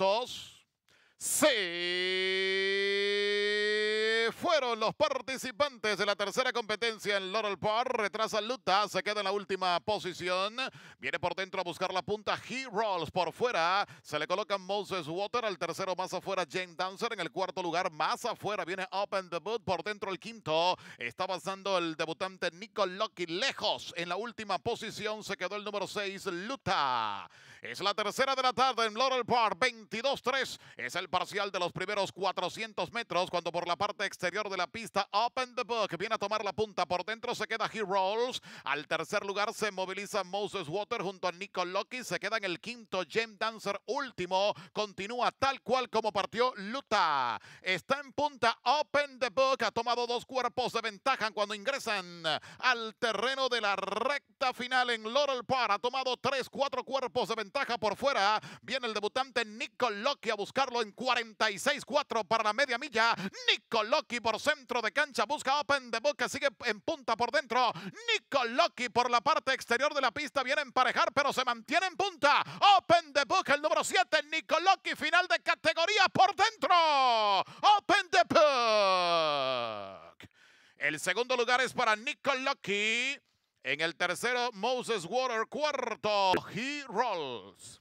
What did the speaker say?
todos Sí fueron los participantes de la tercera competencia en Laurel Park. Retrasa Luta, se queda en la última posición. Viene por dentro a buscar la punta He Rolls por fuera. Se le coloca Moses Water, al tercero más afuera Jane Dancer. En el cuarto lugar más afuera viene Open the Boot. Por dentro el quinto está avanzando el debutante Nico Locky Lejos en la última posición se quedó el número 6 Luta. Es la tercera de la tarde en Laurel Park. 22-3 es el parcial de los primeros 400 metros cuando por la parte exterior de la pista. Open the book. Viene a tomar la punta. Por dentro se queda He Rolls. Al tercer lugar se moviliza Moses Water junto a Nico Loki. Se queda en el quinto James Dancer último. Continúa tal cual como partió Luta. Está en punta. Open the book. Ha tomado dos cuerpos de ventaja cuando ingresan al terreno de la recta final en Laurel Park. Ha tomado tres, cuatro cuerpos de ventaja por fuera. Viene el debutante Nico a buscarlo en 46-4 para la media milla. Nico por centro de cancha. Busca Open Book, que Sigue en punta por dentro. Nico por la parte exterior de la pista. Viene a emparejar, pero se mantiene en punta. Open the Book, el número 7. Nico final de categoría por dentro. Open the Book. El segundo lugar es para Nico En el tercero, Moses Water. Cuarto, He Rolls.